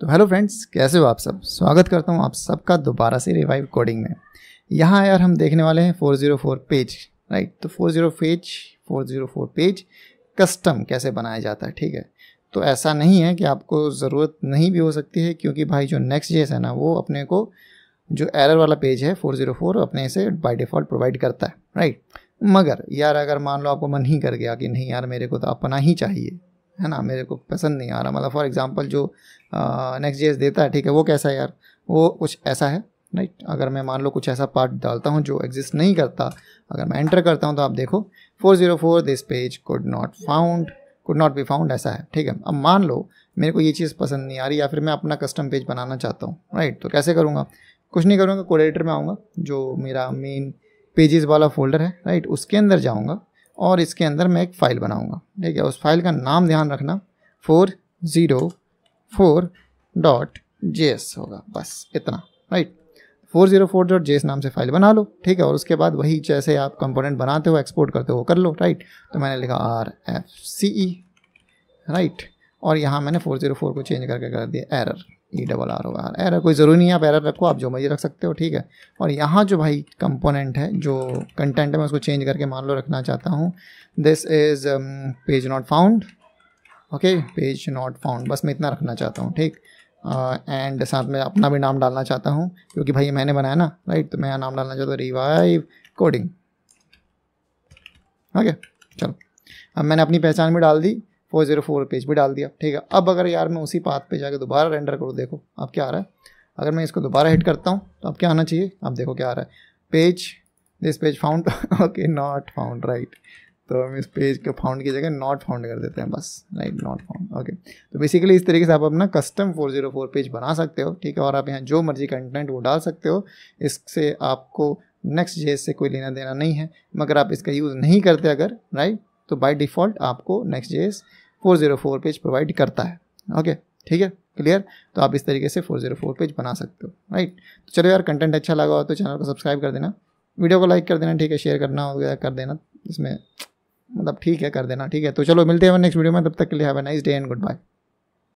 तो hello friends कैसे हो आप सब स्वागत करता हूँ आप सबका दोबारा से रिवाइव कोडिंग में यहाँ यार हम देखने वाले हैं 404 पेज राइट तो 404 पेज 404 पेज कस्टम कैसे बनाया जाता है ठीक है तो ऐसा नहीं है कि आपको ज़रूरत नहीं भी हो सकती है क्योंकि भाई जो नेक्स्ट जेस है ना वो अपने को जो एरर वाला पेज है 404 अपने से बाय डिफ़ॉल्ट प्रोवाइड करता है राइट मगर यार अगर मान लो आपको मन ही कर गया कि नहीं यार मेरे को तो अपना ही चाहिए है ना मेरे को पसंद नहीं आ रहा मतलब फॉर एग्जांपल जो नेक्स्ट जे देता है ठीक है वो कैसा है यार वो कुछ ऐसा है राइट अगर मैं मान लो कुछ ऐसा पार्ट डालता हूँ जो एग्जिस्ट नहीं करता अगर मैं एंटर करता हूँ तो आप देखो 404 this page could not found could not be found ऐसा है ठीक है अब मान लो मेरे को ये चीज़ पसंद नहीं आ रही या फिर मैं अपना कस्टम पेज बनाना चाहता हूँ राइट तो कैसे करूँगा कुछ नहीं करूँगा कोडिटर में आऊँगा जो मेरा मेन पेजेस वाला फोल्डर है राइट उसके अंदर जाऊँगा और इसके अंदर मैं एक फ़ाइल बनाऊंगा ठीक है उस फाइल का नाम ध्यान रखना four zero four dot J S होगा बस इतना right four zero four dot J S नाम से फाइल बना लो ठीक है और उसके बाद वही जैसे आप कंपोनेंट बनाते हो एक्सपोर्ट करते हो कर लो राइट तो मैंने लिखा R F C E right और यहाँ मैंने फोर ज़ीरो फोर को चेंज करके कर दिया एरर ई डबल आर होगा एरर कोई ज़रूरी नहीं है आप एरर रखो आप जो मर्जी रख सकते हो ठीक है और यहाँ जो भाई कंपोनेंट है जो कंटेंट है मैं उसको चेंज करके मान लो रखना चाहता हूँ this is page not found okay page not found बस मैं इतना रखना चाहता हूँ ठीक एंड uh, साथ में अपना भी नाम डालना चाहता हूँ क्योंकि भाई मैंने बनाया ना राइट तो मैं यहाँ नाम डालना चाहता हूँ रिवाइव कोडिंग ओके चलो अब मैंने अपनी पहचान भी डाल दी फोर जीरो फोर पेज भी डाल दिया ठीक है अब अगर यार मैं उसी पाथ पे जाकर दोबारा रेंडर करूँ देखो अब क्या आ रहा है अगर मैं इसको दोबारा हिट करता हूँ तो अब क्या आना चाहिए अब देखो क्या आ रहा है page this page found okay not found right तो हम इस पेज को फाउंड की जगह नॉट फाउंड कर देते हैं बस राइट नॉट फाउंड ओके तो बेसिकली इस तरीके से आप अपना कस्टम 404 पेज बना सकते हो ठीक है और आप यहाँ जो मर्जी कंटेंट वो डाल सकते हो इससे आपको नेक्स्ट जेस से कोई लेना देना नहीं है मगर आप इसका यूज़ नहीं करते अगर राइट तो बाय डिफ़ॉल्ट आपको नेक्स्ट जेस 404 पेज प्रोवाइड करता है ओके ठीक है क्लियर तो आप इस तरीके से 404 पेज बना सकते हो राइट तो चलो यार कंटेंट अच्छा लगा हो तो चैनल को सब्सक्राइब कर देना वीडियो को लाइक कर देना ठीक है शेयर करना वगैरह कर देना इसमें मतलब ठीक है कर देना ठीक है तो चलो मिलते हैं नेक्स्ट वीडियो में तब तक के लिए have a nice day and good bye